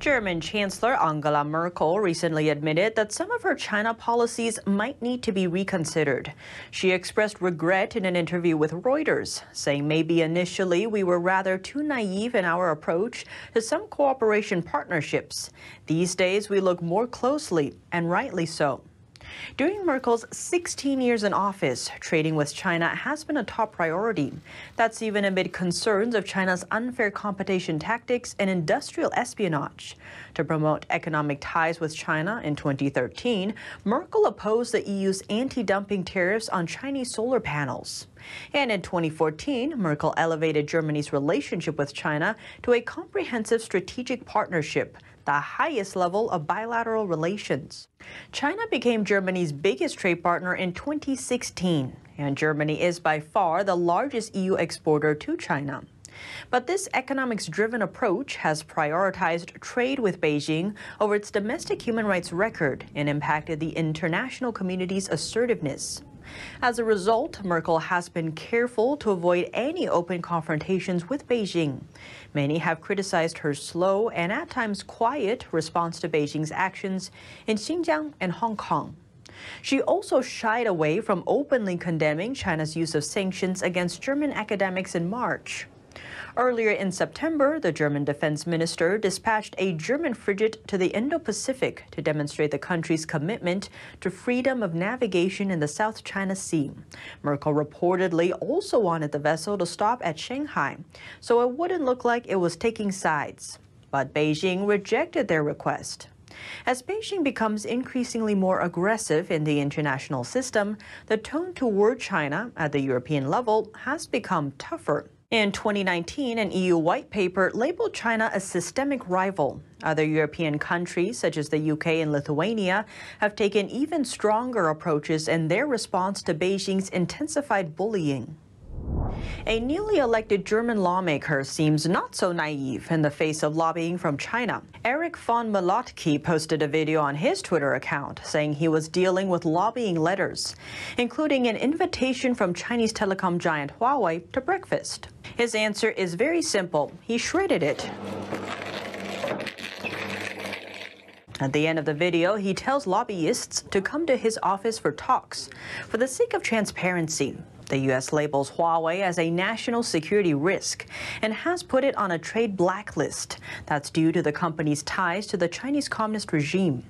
German Chancellor Angela Merkel recently admitted that some of her China policies might need to be reconsidered. She expressed regret in an interview with Reuters, saying maybe initially we were rather too naive in our approach to some cooperation partnerships. These days we look more closely, and rightly so. During Merkel's 16 years in office, trading with China has been a top priority. That's even amid concerns of China's unfair competition tactics and industrial espionage. To promote economic ties with China in 2013, Merkel opposed the EU's anti dumping tariffs on Chinese solar panels. And in 2014, Merkel elevated Germany's relationship with China to a comprehensive strategic partnership the highest level of bilateral relations. China became Germany's biggest trade partner in 2016, and Germany is by far the largest EU exporter to China. But this economics driven approach has prioritized trade with Beijing over its domestic human rights record and impacted the international community's assertiveness. As a result, Merkel has been careful to avoid any open confrontations with Beijing. Many have criticized her slow and at times quiet response to Beijing's actions in Xinjiang and Hong Kong. She also shied away from openly condemning China's use of sanctions against German academics in March. Earlier in September, the German defense minister dispatched a German frigate to the Indo-Pacific to demonstrate the country's commitment to freedom of navigation in the South China Sea. Merkel reportedly also wanted the vessel to stop at Shanghai, so it wouldn't look like it was taking sides. But Beijing rejected their request. As Beijing becomes increasingly more aggressive in the international system, the tone toward China at the European level has become tougher in 2019, an EU white paper labeled China a systemic rival. Other European countries, such as the UK and Lithuania, have taken even stronger approaches in their response to Beijing's intensified bullying. A newly elected German lawmaker seems not so naive in the face of lobbying from China. Eric von Malotki posted a video on his Twitter account saying he was dealing with lobbying letters, including an invitation from Chinese telecom giant Huawei to breakfast. His answer is very simple. He shredded it. At the end of the video, he tells lobbyists to come to his office for talks. For the sake of transparency, the U.S. labels Huawei as a national security risk and has put it on a trade blacklist. That's due to the company's ties to the Chinese Communist regime.